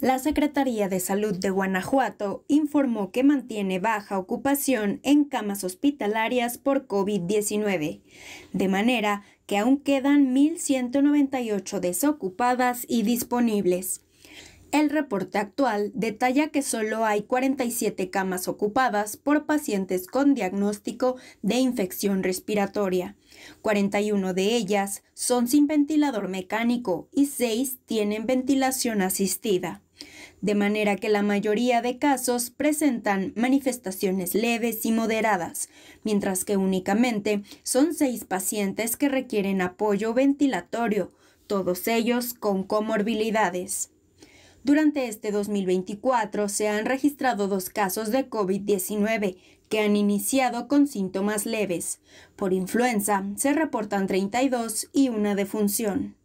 La Secretaría de Salud de Guanajuato informó que mantiene baja ocupación en camas hospitalarias por COVID-19, de manera que aún quedan 1.198 desocupadas y disponibles. El reporte actual detalla que solo hay 47 camas ocupadas por pacientes con diagnóstico de infección respiratoria. 41 de ellas son sin ventilador mecánico y 6 tienen ventilación asistida. De manera que la mayoría de casos presentan manifestaciones leves y moderadas, mientras que únicamente son 6 pacientes que requieren apoyo ventilatorio, todos ellos con comorbilidades. Durante este 2024 se han registrado dos casos de COVID-19 que han iniciado con síntomas leves. Por influenza se reportan 32 y una defunción.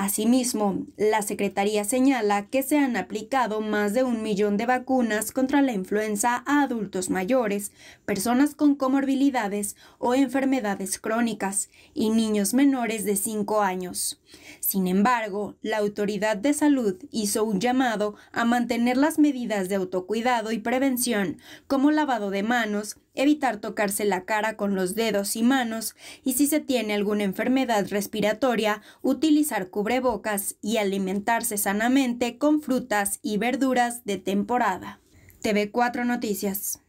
Asimismo, la Secretaría señala que se han aplicado más de un millón de vacunas contra la influenza a adultos mayores, personas con comorbilidades o enfermedades crónicas y niños menores de 5 años. Sin embargo, la Autoridad de Salud hizo un llamado a mantener las medidas de autocuidado y prevención, como lavado de manos, evitar tocarse la cara con los dedos y manos y si se tiene alguna enfermedad respiratoria, utilizar cubrebocas y alimentarse sanamente con frutas y verduras de temporada. TV4 Noticias.